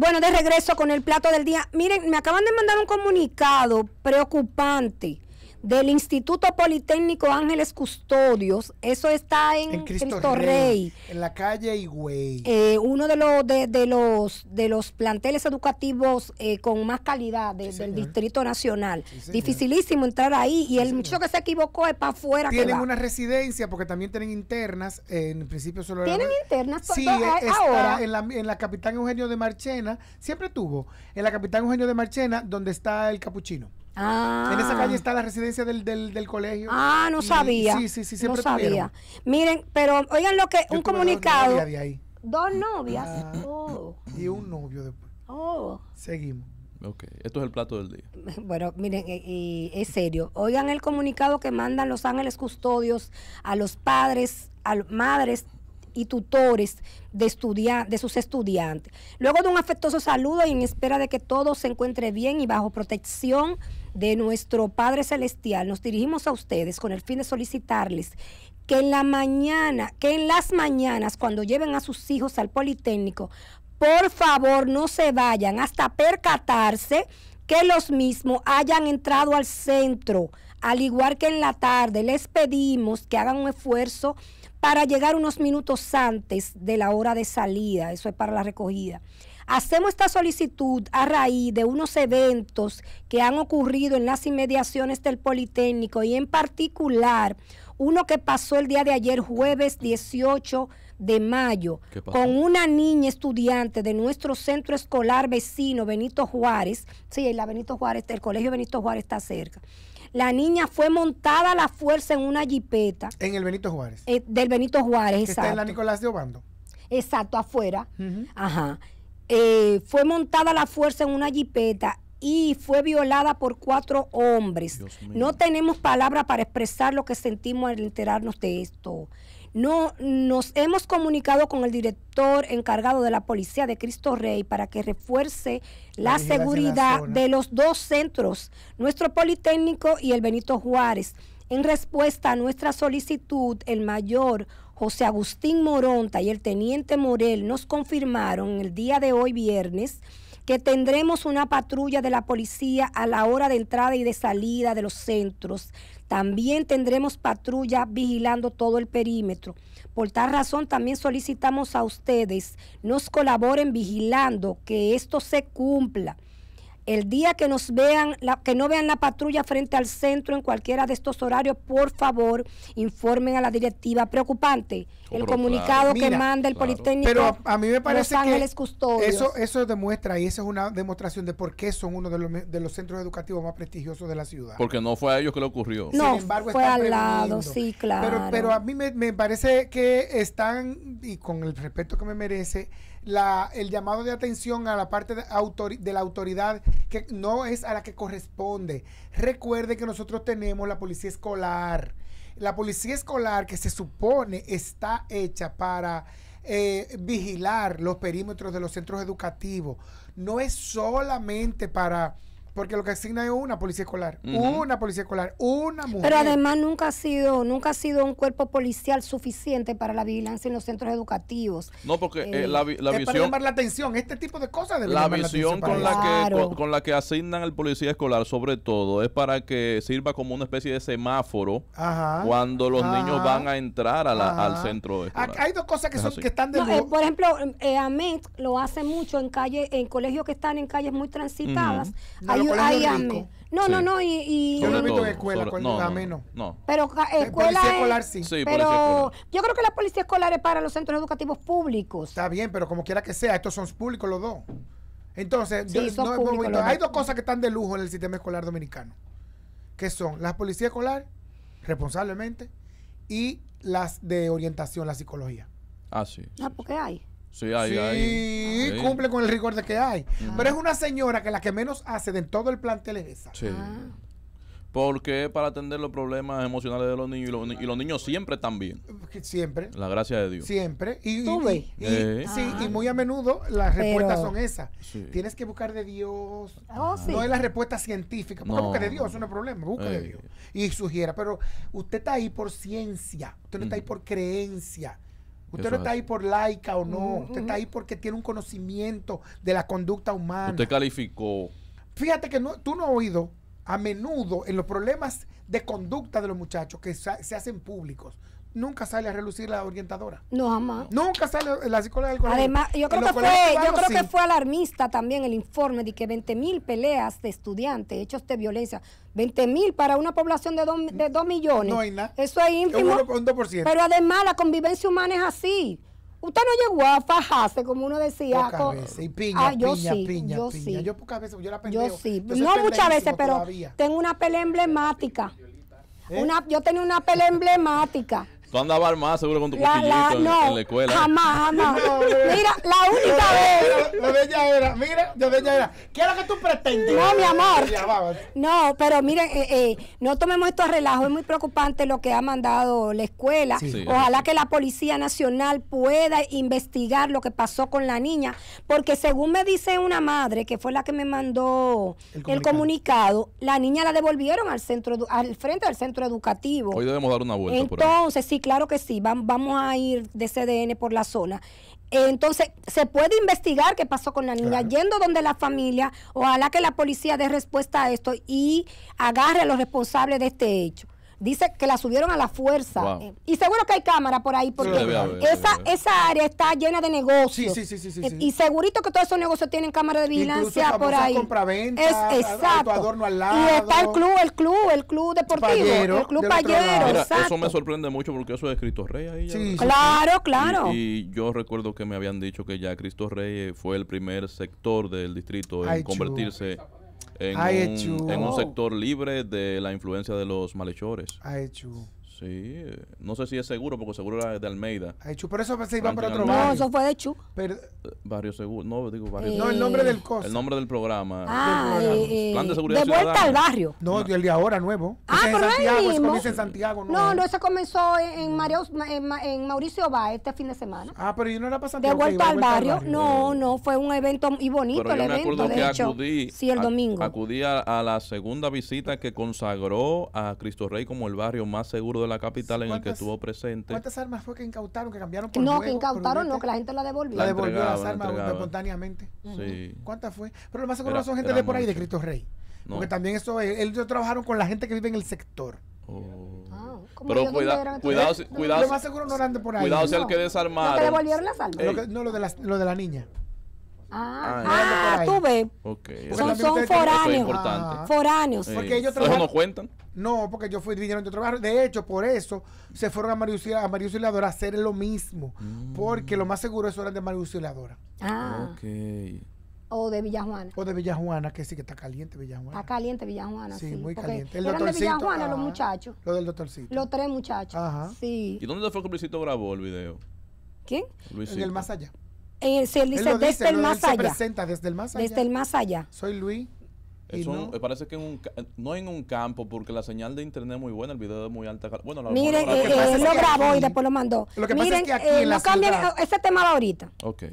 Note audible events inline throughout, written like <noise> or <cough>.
Bueno, de regreso con el plato del día. Miren, me acaban de mandar un comunicado preocupante del Instituto Politécnico Ángeles Custodios. Eso está en, en Cristo, Rey, En la calle Higüey. Eh, uno de los, de, los, de los planteles educativos eh, con más calidad del Distrito Nacional. Dificilísimo entrar ahí y el muchacho que se equivocó es para afuera. Tienen una residencia porque también tienen internas. Eh, en principio solo Tienen internas. Sí, pues, ahora. En la, en la Capitán Eugenio de Marchena. Siempre tuvo. En la Capitán Eugenio de Marchena, donde está el capuchino. Ah. En esa calle está la residencia del, del, colegio. Ah, no sabía. Sí, sí, sí, siempre No sabía. Miren, pero oigan lo que, un comunicado. Dos novias, ah. oh. Y un novio después. Oh. Seguimos. Ok, esto es el plato del día. <laughs> Bueno, miren, e, y, es serio. Oigan el comunicado que mandan los ángeles custodios a los padres, a madres y tutores de, de sus estudiantes. Luego de un afectuoso saludo y en espera de que todo se encuentre bien y bajo protección de nuestro Padre Celestial, nos dirigimos a ustedes con el fin de solicitarles que en la mañana, que en las mañanas, cuando lleven a sus hijos al Politécnico, por favor no se vayan hasta percatarse que los mismos hayan entrado al centro, al igual que en la tarde. Les pedimos que hagan un esfuerzo para llegar unos minutos antes de la hora de salida, eso es para la recogida. Hacemos esta solicitud a raíz de unos eventos que han ocurrido en las inmediaciones del Politécnico y en particular uno que pasó el día de ayer, jueves 18 de mayo, con una niña estudiante de nuestro centro escolar vecino, Benito Juárez. Sí, la Benito Juárez, el colegio Benito Juárez está cerca. La niña fue montada a la fuerza en una jipeta. En el Benito Juárez. Eh, del Benito Juárez, exacto. Está en la Nicolás de Obando. Exacto, afuera. Ajá. Eh, fue montada la fuerza en una jipeta y fue violada por cuatro hombres. No tenemos palabra para expresar lo que sentimos al enterarnos de esto. No, nos hemos comunicado con el director encargado de la policía de Cristo Rey para que refuerce la, seguridad de los dos centros, nuestro Politécnico y el Benito Juárez. En respuesta a nuestra solicitud, el mayor José Agustín Moronta y el teniente Morel nos confirmaron el día de hoy viernes que tendremos una patrulla de la policía a la hora de entrada y de salida de los centros. También tendremos patrulla vigilando todo el perímetro. Por tal razón también solicitamos a ustedes nos colaboren vigilando que esto se cumpla el día que nos vean, la, que no vean la patrulla frente al centro en cualquiera de estos horarios, por favor, informen a la directiva. Preocupante el oh, comunicado que manda el Politécnico. Pero a mí me parece Ángeles Custodios. eso eso demuestra y esa es una demostración de por qué son uno de los, centros educativos más prestigiosos de la ciudad. Porque no fue a ellos que le ocurrió. No, Sin fue al lado, sí, claro. Pero, a mí me parece que están y con el respeto que me merece el llamado de atención a la parte de, la autoridad que no es a la que corresponde. Recuerde que nosotros tenemos la policía escolar. La policía escolar que se supone está hecha para eh, vigilar los perímetros de los centros educativos. No es solamente para porque lo que asigna es una policía escolar, una policía escolar, una mujer. Pero además nunca ha sido, nunca ha sido un cuerpo policial suficiente para la vigilancia en los centros educativos. No, porque eh, eh, la, la visión para llamar la atención, este tipo de cosas de La visión la con la que con, la que asignan el policía escolar, sobre todo, es para que sirva como una especie de semáforo cuando los niños van a entrar al centro escolar. Hay dos cosas que son que están de eh, Por ejemplo, eh, AMET lo hace mucho en calle, en colegios que están en calles muy transitadas. No, no, no, yo no he visto en escuela cuando Pero escuela policía escolar sí. pero yo creo que la policía escolar es para los centros educativos públicos. Está bien, pero como quiera que sea, estos son públicos los dos. Entonces, hay dos cosas que están de lujo en el sistema escolar dominicano, que son las policías escolar, responsablemente, y las de orientación, la psicología. Ah, sí. Ah, porque hay. Sí, cumple con el rigor de que hay. Pero es una señora que la que menos hace de todo el plantel es esa. Sí. Ah. Porque para atender los problemas emocionales de los niños y los, niños siempre también Siempre. La gracia de Dios. Siempre. Y, y, eh. sí, y ah. muy a menudo las respuestas son esas. Tienes que buscar de Dios. Ah, oh, no es la respuesta científica. busca de Dios, eso no es problema. Busca de eh. Dios. Y sugiera. Pero usted está ahí por ciencia. Usted no está ahí por creencia. Usted no está ahí por laica o no. Mm, usted mm, está mm. ahí porque tiene un conocimiento de la conducta humana. Usted calificó. Fíjate que no, tú no has oído a menudo en los problemas de conducta de los muchachos que se hacen públicos nunca sale a relucir la orientadora. No, jamás. Nunca sale la psicóloga del colegio. Además, yo creo, que fue, yo creo que fue alarmista también el informe de que 20 mil peleas de estudiantes, hechos de violencia, 20 mil para una población de 2 de dos millones. No hay nada. Eso es ínfimo. Pero además la convivencia humana es así. Usted no llegó a fajarse, como uno decía. Pocas con... Y piña, ah, piña, piña, yo piña. Yo pocas veces, yo la sí. no muchas veces, pero tengo una pelea emblemática. ¿Eh? Una, yo tenía una pelea emblemática. Tú andabas más seguro con tu en, la escuela. ¿eh? Jamás, jamás. mira, la única vez. Lo de ella era, mira, lo de ella era. ¿Qué es lo que tú pretendías? No, mi amor. No, pero miren, eh, eh, no tomemos esto a relajo, Es muy preocupante lo que ha mandado la escuela. Ojalá que la Policía Nacional pueda investigar lo que pasó con la niña. Porque según me dice una madre, que fue la que me mandó el comunicado, la niña la devolvieron al centro al frente del centro educativo. Hoy debemos dar una vuelta. Entonces, por ahí claro que sí, vamos a ir de CDN por la zona. Entonces, se puede investigar qué pasó con la niña, yendo donde la familia, ojalá que la policía dé respuesta a esto y agarre a los responsables de este hecho. Dice que la subieron a la fuerza. y seguro que hay cámara por ahí, porque esa, esa área está llena de negocios. Eh, y segurito que todos esos negocios tienen cámara de vigilancia por ahí. es, exacto. Y está el club, el club, el club deportivo. el club payero. eso me sorprende mucho porque eso es Cristo Rey ahí. claro, claro. Y, yo recuerdo que me habían dicho que ya Cristo Rey fue el primer sector del distrito en convertirse en, un, oh. sector libre de la influencia de los malhechores. Sí, no sé si es seguro, porque seguro era de Almeida. De Chu, por eso se iba para otro No, eso fue de Chu. Eh, barrio Seguro, no, digo barrio. Seguro. Eh, no, el nombre del costo El nombre del programa. Ah, eh, Plan de seguridad. De vuelta al barrio. No, el de ahora, nuevo. Ah, pero es Santiago, Santiago. No, no, eso comenzó en, en, Mauricio va este fin de semana. Ah, pero yo no era para De vuelta, al, barrio. No, no, fue un evento y bonito pero el yo me evento, acuerdo que Acudí, sí, el domingo. Acudí a, a la segunda visita que consagró a Cristo Rey como el barrio más seguro de la capital en el que estuvo presente. ¿Cuántas armas fue que incautaron, que cambiaron por No, que incautaron, no, que la gente la devolvió. La, devolvió las armas espontáneamente. ¿Cuántas fue? Pero lo más seguro son gente de por ahí, de Cristo Rey. Porque también eso, eh, ellos trabajaron con la gente que vive en el sector. Oh. Ah, pero cuidado, cuidado, lo más seguro no por ahí. Cuidado si al el que desarmaron. devolvieron las armas? no, lo de, las, lo de la niña. Ah, ah, tú ves. Son, foráneos. Ah. foráneos. Pues. Porque ellos no cuentan? No, porque yo fui vinieron de otro barrio. De hecho, por eso se fueron a Marius a Leadora a hacer lo mismo. Mm. Porque lo más seguro es eran de Leadora. Ah. ok. O de Villajuana. O de Villajuana, que sí que está caliente Villajuana. Está caliente Villajuana, sí. muy caliente. El eran de Villajuana los ah, muchachos. Lo del doctorcito. Los tres muchachos. Ajá. Sí. ¿Y dónde fue que Luisito grabó el video? ¿Quién? Luisito. En el más allá. Eh, si él dice, desde el más allá. Se presenta desde el más allá. Desde el más allá. Soy Luis. Eso parece que en un, no en un campo, porque la señal de internet es muy buena, el video es muy alta. Bueno, la Miren, eh, eh, lo, lo grabó y después lo mandó. Lo que Miren, pasa que aquí eh, no cambien, ese tema va ahorita. Ok.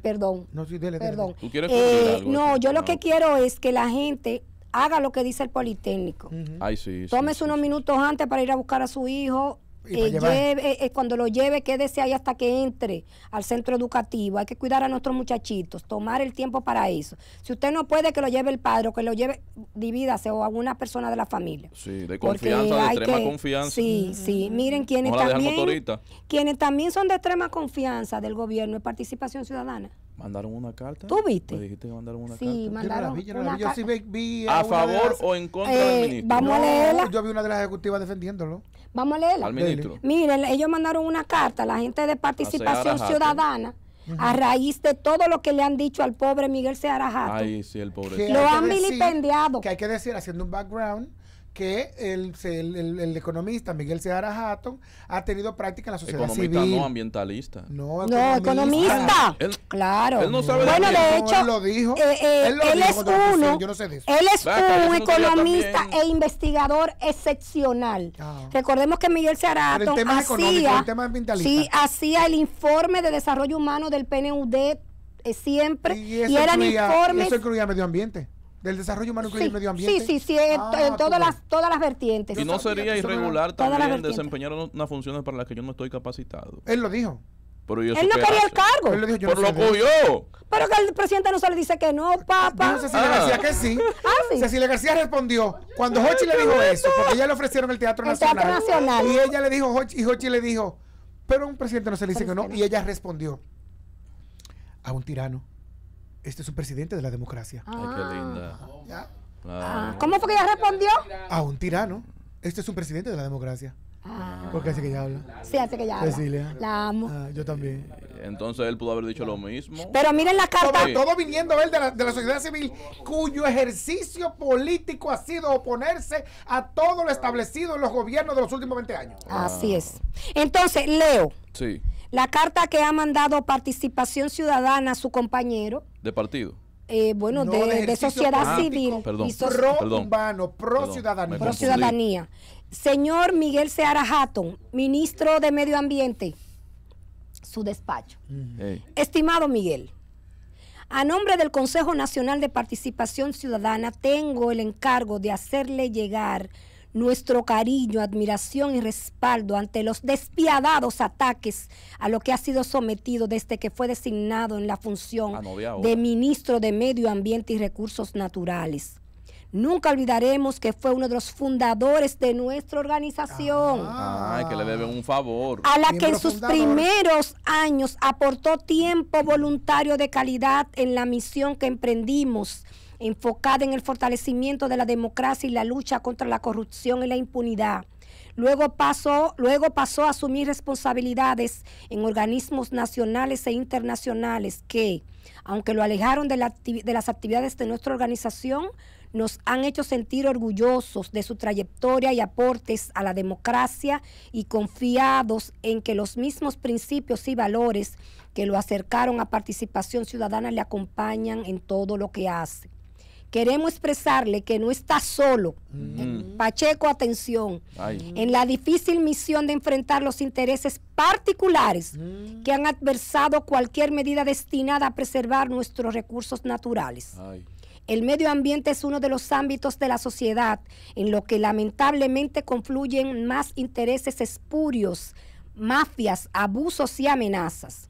perdón. No, sí, perdón. no, este, yo lo que quiero es que la gente haga lo que dice el Politécnico. Ay, sí, Tómese unos minutos antes para ir a buscar a su hijo, eh, eh, eh, cuando lo lleve, quédese ahí hasta que entre al centro educativo. Hay que cuidar a nuestros muchachitos, tomar el tiempo para eso. Si usted no puede, que lo lleve el padre o que lo lleve, divídase o alguna persona de la familia. Sí, de confianza, de extrema confianza. Sí, sí. Miren, quienes también, quienes también son de extrema confianza del gobierno es participación ciudadana. Mandaron una carta. ¿Tú viste? Me dijiste que mandaron una sí, carta. Sí, mandaron. una Carta. a, favor o en contra del eh, ministro? Vamos a leerla. Yo vi una de las ejecutivas defendiéndolo. Vamos a leerla. Al ministro. Miren, ellos mandaron una carta la gente de Participación Ciudadana. A raíz de todo lo que le han dicho al pobre Miguel Seara Jato. Ay, sí, el pobre. Lo han vilipendiado. Que hay que decir, haciendo un background, que el, el, el, economista Miguel Seara Hatton ha tenido práctica en la sociedad economista civil. no ambientalista. No, economista. Ah, claro. Él no sabe bueno, de, hecho, él lo dijo. Eh, eh, él, es uno, yo no sé de eso. él es un economista e investigador excepcional. Ah. Recordemos que Miguel Seara Hatton hacía, el Sí, hacía el informe de desarrollo humano del PNUD eh, siempre y, eran informes. Eso incluía medio ambiente del desarrollo humano y medio ambiente. Sí, sí, sí, en, ah, todas, las, todas las vertientes. Y no sería irregular también desempeñar unas funciones para las que yo no estoy capacitado. Él lo dijo. Pero yo él no quería el cargo. Él lo dijo, yo Pero lo cogió. Pero que el presidente no se le dice que no, papá. Cecilia ah. García que ah, sí. Cecilia García respondió cuando Hochi le dijo eso, porque ella le ofrecieron el Teatro, Nacional, Teatro Nacional. Y ella le dijo, y Hochi le dijo, pero un presidente no se le dice que no, y ella respondió a un tirano este es un presidente de la democracia. Ay, qué ah. linda. Ah, ¿Cómo fue que ella respondió? A un tirano. Este es un presidente de la democracia. Ah. Porque hace que ya habla. Sí, hace que ya habla. Cecilia. La amo. yo también. Entonces él pudo haber dicho lo mismo. Pero miren la carta. Todo, todo viniendo él de la, de la, sociedad civil, cuyo ejercicio político ha sido oponerse a todo lo establecido en los gobiernos de los últimos 20 años. Así es. Entonces, Leo. Sí. La carta que ha mandado Participación Ciudadana a su compañero. ¿De partido? Eh, bueno, de, sociedad civil. Perdón, pro perdón, pro ciudadanía. Pro ciudadanía. Señor Miguel Seara Hatton, ministro de Medio Ambiente, su despacho. Estimado Miguel, a nombre del Consejo Nacional de Participación Ciudadana, tengo el encargo de hacerle llegar nuestro cariño, admiración y respaldo ante los despiadados ataques a lo que ha sido sometido desde que fue designado en la función ah, de ministro de Medio Ambiente y Recursos Naturales. Nunca olvidaremos que fue uno de los fundadores de nuestra organización. Ah. que le deben un favor. A la que en sus primeros años aportó tiempo voluntario de calidad en la misión que emprendimos enfocada en el fortalecimiento de la democracia y la lucha contra la corrupción y la impunidad. Luego pasó, luego pasó a asumir responsabilidades en organismos nacionales e internacionales que, aunque lo alejaron de, de las actividades de nuestra organización, nos han hecho sentir orgullosos de su trayectoria y aportes a la democracia y confiados en que los mismos principios y valores que lo acercaron a participación ciudadana le acompañan en todo lo que hace queremos expresarle que no está solo. Mm. Eh, Pacheco, atención. En la difícil misión de enfrentar los intereses particulares mm. que han adversado cualquier medida destinada a preservar nuestros recursos naturales. El medio ambiente es uno de los ámbitos de la sociedad en lo que lamentablemente confluyen más intereses espurios, mafias, abusos y amenazas.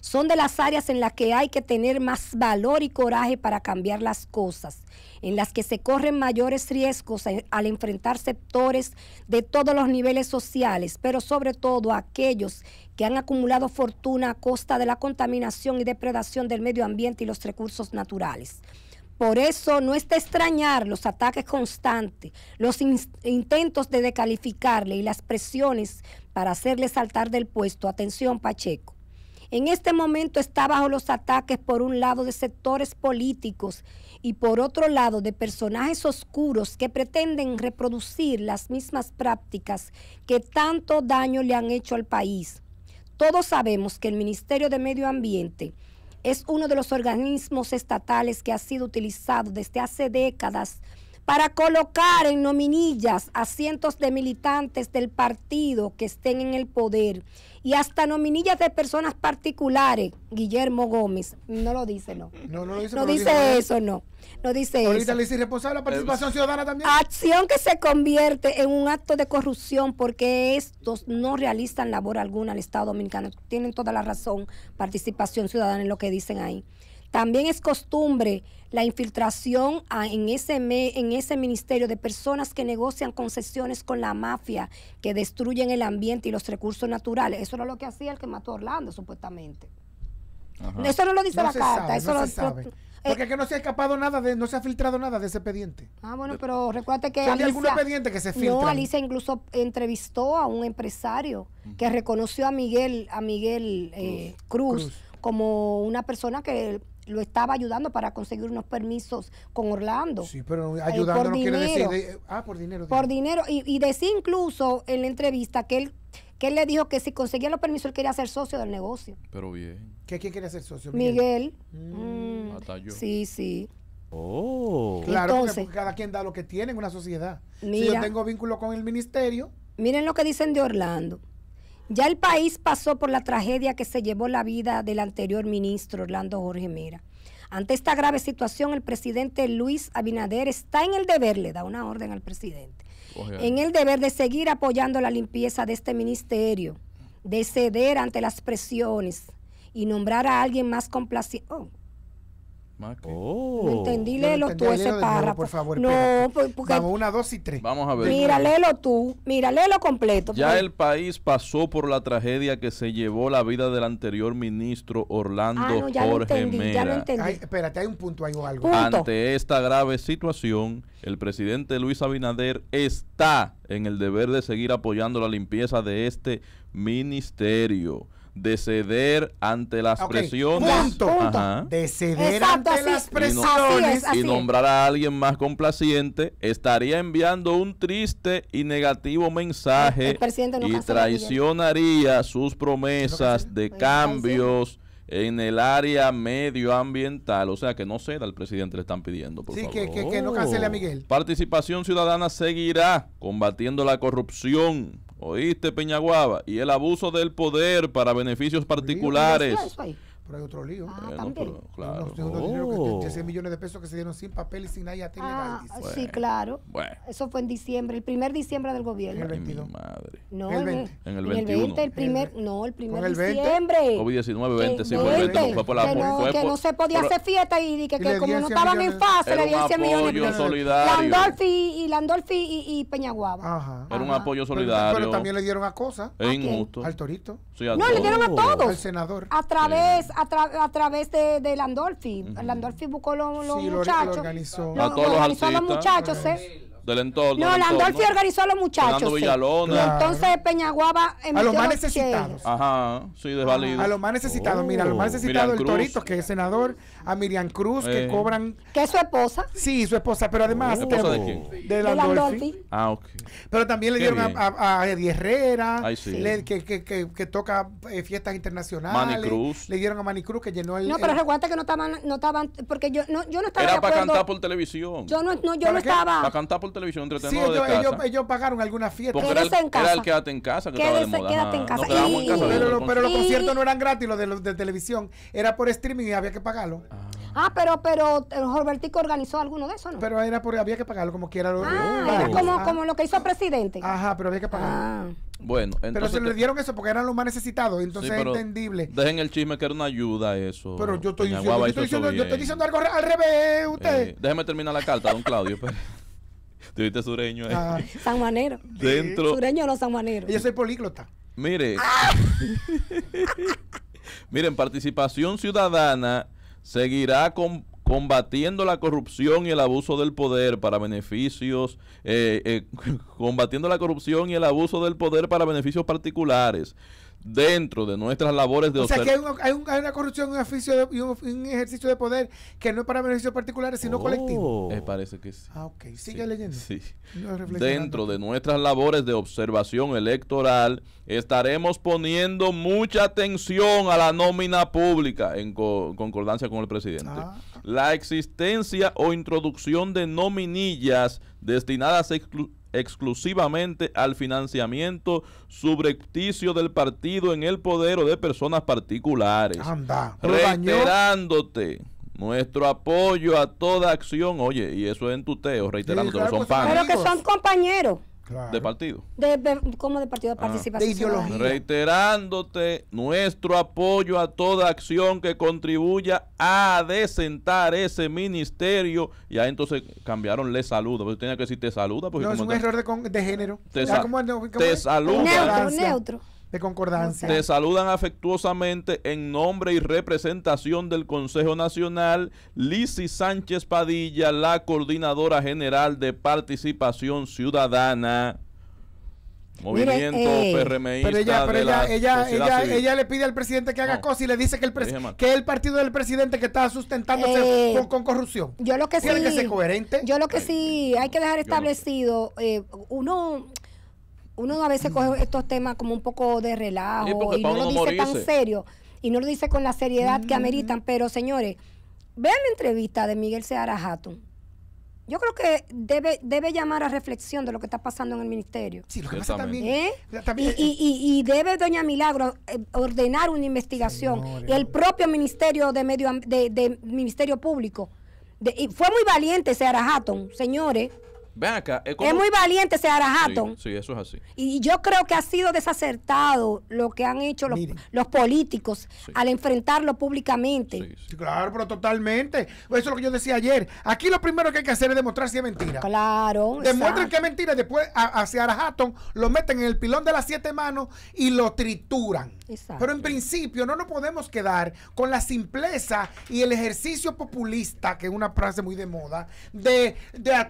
Son de las áreas en las que hay que tener más valor y coraje para cambiar las cosas, en las que se corren mayores riesgos eh, al enfrentar sectores de todos los niveles sociales, pero sobre todo aquellos que han acumulado fortuna a costa de la contaminación y depredación del medio ambiente y los recursos naturales. Por eso no es de extrañar los ataques constantes, los intentos de decalificarle y las presiones para hacerle saltar del puesto. Atención, Pacheco en este momento está bajo los ataques por un lado de sectores políticos y por otro lado de personajes oscuros que pretenden reproducir las mismas prácticas que tanto daño le han hecho al país. Todos sabemos que el Ministerio de Medio Ambiente es uno de los organismos estatales que ha sido utilizado desde hace décadas para colocar en nominillas a cientos de militantes del partido que estén en el poder y hasta nominillas de personas particulares, Guillermo Gómez. No lo dice, no. No, no lo dice. No dice eso, no. No dice eso. Ahorita le dice irresponsable la participación ciudadana también. Acción que se convierte en un acto de corrupción porque estos no realizan labor alguna al Estado Dominicano. Tienen toda la razón, participación ciudadana en lo que dicen ahí. También es costumbre la infiltración en, ese en ese ministerio de personas que negocian concesiones con la mafia, que destruyen el ambiente y los recursos naturales. Eso era lo que hacía el que mató a Orlando, supuestamente. Eso no lo dice la carta. eso no eh, porque que no se ha escapado nada, no se ha filtrado nada de ese expediente. Ah, bueno, pero recuerda que. algún expediente que se No, Alicia incluso entrevistó a un empresario que reconoció a Miguel, a Miguel eh, Cruz, como una persona que lo estaba ayudando para conseguir unos permisos con Orlando. Sí, pero ayudando no quiere decir. ah, por dinero. Por dinero. Y, decía incluso en la entrevista que él que le dijo que si conseguía los permisos él quería ser socio del negocio. Pero bien. ¿Qué, ¿Quién quería ser socio? Miguel. Miguel. Mm. Sí, sí. Oh. Claro, cada quien da lo que tiene en una sociedad. si yo tengo vínculo con el ministerio. Miren lo que dicen de Orlando. Ya el país pasó por la tragedia que se llevó la vida del anterior ministro Orlando Jorge Mera. Ante esta grave situación, el presidente Luis Abinader está en el deber, le da una orden al presidente, en el deber de seguir apoyando la limpieza de este ministerio, de ceder ante las presiones y nombrar a alguien más complaciente. Oh, Oh. No entendí, léelo tú ese por favor, no, pues, una, dos y tres. Vamos a ver. Mira, tú. Mira, completo. Ya pues. el país pasó por la tragedia que se llevó la vida del anterior ministro Orlando Jorge ah, Ya lo entendí. espérate, hay un punto, o algo. Ante esta grave situación, el presidente Luis Abinader está en el deber de seguir apoyando la limpieza de este ministerio de ceder ante las presiones. las y nombrar a alguien más complaciente estaría enviando un triste y negativo mensaje y traicionaría sus promesas de cambios en el área medioambiental. O sea, que no ceda al presidente, le están pidiendo. a oh. Miguel. Participación Ciudadana seguirá combatiendo la corrupción ¿Oíste, Peñaguaba? Y el abuso del poder para beneficios particulares. Pero hay otro lío. Ah, también. claro. No, oh. que, 10 millones de pesos que se dieron sin papel y sin nada. ah, Sí, claro. Bueno. Eso fue en diciembre, el primer diciembre del gobierno. En el 22. madre. No, el 20. En el, en el 20, el primer, no, el primer el diciembre. COVID-19, 20, sí, fue el 20. No, fue que, no, no se podía hacer fiesta y, que, que como no estaban en fase, le dieron 100 millones de pesos. y, Landolfi y, y Peñaguaba. Ajá. Era un apoyo solidario. Pero, también le dieron a cosas. Es injusto. Al torito. no, le dieron a todos. Al senador. A través, a, través de, de Landolfi. Landolfi buscó los, los muchachos. Lo, organizó. a todos los, los muchachos. ¿eh? Del No, Landolfi organizó a los muchachos. Sí. Claro. Entonces Peñaguaba A los más necesitados. Ajá, sí, desvalido. Ah. A los más necesitados, mira, los más oh, necesitados, el Torito, que es senador, a Miriam Cruz, que eh. cobran. Que es su esposa. Sí, su esposa, pero además. de quién? De Landolfi. Ah, ok. Pero también le dieron a, a, Eddie Herrera, que, toca eh, fiestas internacionales. Le dieron a Manicruz Cruz, que llenó el. No, pero recuerda que no estaban, no estaban, porque yo no, yo no estaba. Era para cantar por televisión. Yo no, no yo no estaba. Para cantar por televisión entretenida sí, ellos, ellos, pagaron alguna fiesta. Porque era, el quédate en casa que estaba Quédate en casa. pero, los, conciertos no eran gratis, los de, los de televisión. Era por streaming y había que pagarlo. Ah. pero, pero eh, Robertico organizó alguno de eso ¿no? Pero era por había que pagarlo como quiera. Ah, era como, ah. como lo que hizo el presidente. Ajá, pero había que pagarlo. Ah. Bueno, Pero se le dieron eso porque eran los más necesitados, entonces es entendible. Dejen el chisme que era una ayuda eso. Pero yo estoy, diciendo, yo estoy, diciendo, algo al revés, usted. Eh, déjeme terminar la carta, don Claudio. Pues. <laughs> Tuviste sureño ahí. Ah. <laughs> Dentro. Sureño no Y Yo soy políglota. Mire. Ah. <laughs> Miren, participación ciudadana seguirá con, combatiendo la corrupción y el abuso del poder para beneficios, eh, eh <laughs> combatiendo la corrupción y el abuso del poder para beneficios particulares dentro de nuestras labores de O sea, que hay, una corrupción un y un, ejercicio de poder que no es para beneficios particulares, sino oh, colectivo. Eh, parece que sí. Ah, ok. Sigue leyendo. dentro de nuestras labores de observación electoral, estaremos poniendo mucha atención a la nómina pública en concordancia con el presidente. Ah. La existencia o introducción de nominillas destinadas a exclusivamente al financiamiento subrepticio del partido en el poder o de personas particulares. Anda, reiterándote nuestro apoyo a toda acción. Oye, y eso es en tuteo, reiterándote, que son pues, Pero que son compañeros de partido. De, como de partido de ah. participación. Reiterándote nuestro apoyo a toda acción que contribuya a desentar ese ministerio. Y ahí entonces cambiaron le saluda. tenía que decir te saluda. no, es un error de, género. Te, saluda. neutro de concordancia. Te saludan afectuosamente en nombre y representación del Consejo Nacional, Lisi Sánchez Padilla, la coordinadora general de participación ciudadana. Movimiento eh, PRMI. Pero ella, ella, ella, le pide al presidente que haga cosas y le dice que el, que el partido del presidente que está sustentándose eh, con, corrupción. Yo lo que sí. coherente? Yo lo que sí hay que dejar establecido. Eh, uno uno a veces coge estos temas como un poco de relajo y no lo dice tan serio y no lo dice con la seriedad que mm. ameritan. Pero señores, vean la entrevista de Miguel Seara Hatton. Yo creo que debe, debe llamar a reflexión de lo que está pasando en el ministerio. Sí, lo que pasa también. ¿Eh? Y, debe doña Milagro eh, ordenar una investigación. y el propio ministerio de medio de, ministerio público. y fue muy valiente Seara Hatton, señores es muy valiente ese Hatton Sí, eso es así. Y yo creo que ha sido desacertado lo que han hecho los, políticos al enfrentarlo públicamente. Sí, claro, pero totalmente. Eso es lo que yo decía ayer. Aquí lo primero que hay que hacer es demostrar si es mentira. Claro. Demuestren que es mentira, Y después hacia Hatton lo meten en el pilón de las siete manos y lo trituran. Pero en principio no nos podemos quedar con la simpleza y el ejercicio populista, que es una frase muy de moda, de,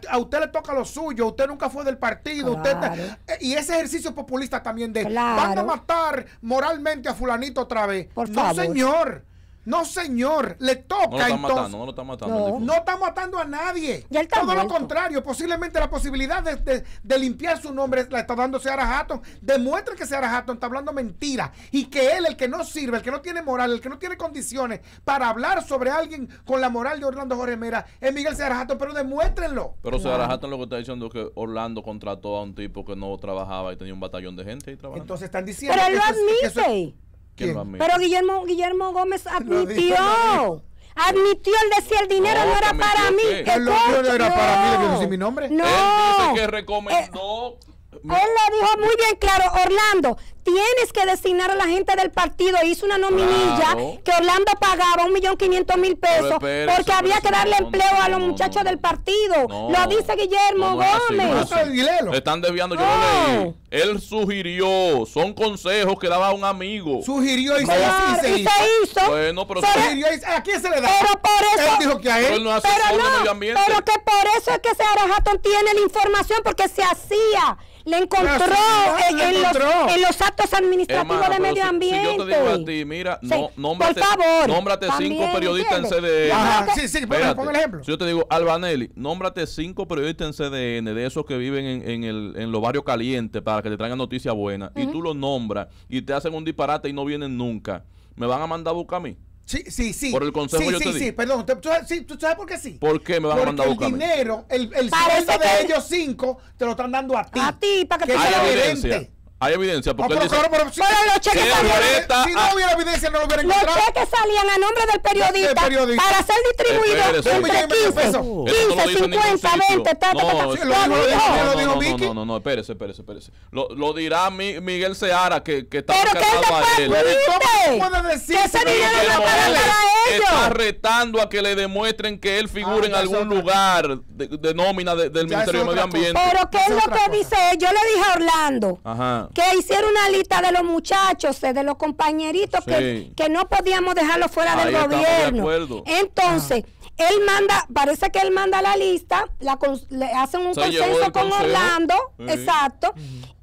a, usted le toca lo suyo, usted nunca fue del partido, eh, y ese ejercicio populista también de van a matar moralmente a fulanito otra vez. no, señor. No, señor, le toca. No lo está matando, no lo está matando. No, no está matando a nadie. Todo lo contrario, posiblemente la posibilidad de, limpiar su nombre la está dando Seara Hatton. Demuestra que Seara Hatton está hablando mentira y que él, el que no sirve, el que no tiene moral, el que no tiene condiciones para hablar sobre alguien con la moral de Orlando Jorge Mera, es Miguel Seara Hatton, pero demuéstrenlo. Pero Hatton lo que está diciendo es que Orlando contrató a un tipo que no trabajaba y tenía un batallón de gente ahí trabajando. Entonces están diciendo. Pero que lo admite. Pero Guillermo, Guillermo Gómez <laughs> admitió. Admitió, él decía el dinero no, era para mí. el dinero no era para mí, ¿El mi nombre. No. Él que recomendó. Eh, él le dijo muy bien claro, Orlando, tienes que designar a la gente del partido. Hizo una nominilla que Orlando pagaba un millón quinientos mil pesos porque había que darle empleo a los muchachos del partido. Lo dice Guillermo Gómez. están desviando. Yo Él sugirió, son consejos que daba un amigo. Sugirió y, se, hizo, Bueno, pero, ¿a quién se le da? por eso. Él dijo que Pero, que por eso es que ese Arajatón tiene la información porque se hacía. Le encontró, en, los, en actos administrativos de medio ambiente. Si, yo te digo a ti, mira, no, nómbrate, por favor, nómbrate cinco periodistas en CDN. sí, sí, ejemplo. Si yo te digo, Albanelli, nómbrate cinco periodistas en CDN, de esos que viven en, en, el, en los barrios calientes, para que te traigan noticias buenas, y tú los nombras y te hacen un disparate y no vienen nunca, ¿me van a mandar a buscar a mí? Sí, sí, sí. Por el consejo sí, yo sí, Sí, perdón. ¿Tú, ¿Tú sabes por qué sí? ¿Por qué me van a mandar a buscar? El dinero, el, el de ellos cinco, te lo están dando a ti. A ti, para que, que tú hay evidencia. Porque ah, si, no hubiera evidencia, no lo hubiera encontrado. Los cheques salían a nombre del periodista, para ser distribuidos entre 15, 50, 20, no, no, no, espérese, espérese, Lo, dirá Miguel Seara, que, está pero él a decir que ese dinero ellos? Está retando a que le demuestren que él figura ah, en algún lugar de, nómina del Ministerio de Medio Ambiente. Pero ¿qué es lo que dice Yo le dije a Orlando. Ajá. Que hicieron una lista de los muchachos, eh, de los compañeritos que, no podíamos dejarlos fuera del gobierno. Entonces, ah. él manda, parece que él manda la lista, la, le hacen un consenso con Orlando, exacto,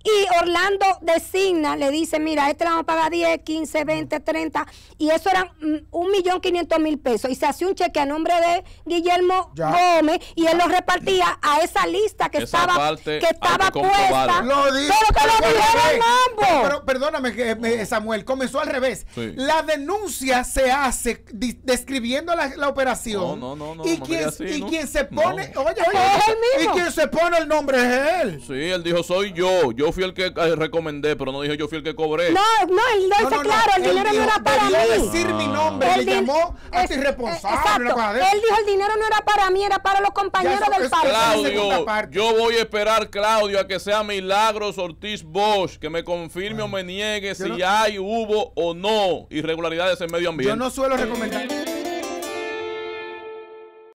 y Orlando designa, le dice, mira, este le vamos a pagar 10, 15, 20, 30. Y eso eran mm, 1.500.000 pesos. Y se hacía un cheque a nombre de Guillermo Gómez y él lo repartía a esa lista que estaba, puesta. pero que lo dijeron pero, pero, perdóname, eh, Samuel, comenzó al revés. La denuncia se hace describiendo la, operación. y quien, se pone, oye, oye, y quien se pone el nombre es él. Sí, él dijo, soy yo, yo fui el que eh, recomendé, pero no dije yo fui el que cobré. No, no, él no, no, claro, el dinero no era para mí. decir mi nombre, le llamó irresponsable. Él dijo el dinero no era para mí, era para los compañeros del parque. Claudio, yo voy a esperar, Claudio, a que sea Milagros Ortiz Bosch, que me confirme o me niegue si hay, hubo o no irregularidades en medio ambiente. Yo no suelo recomendar.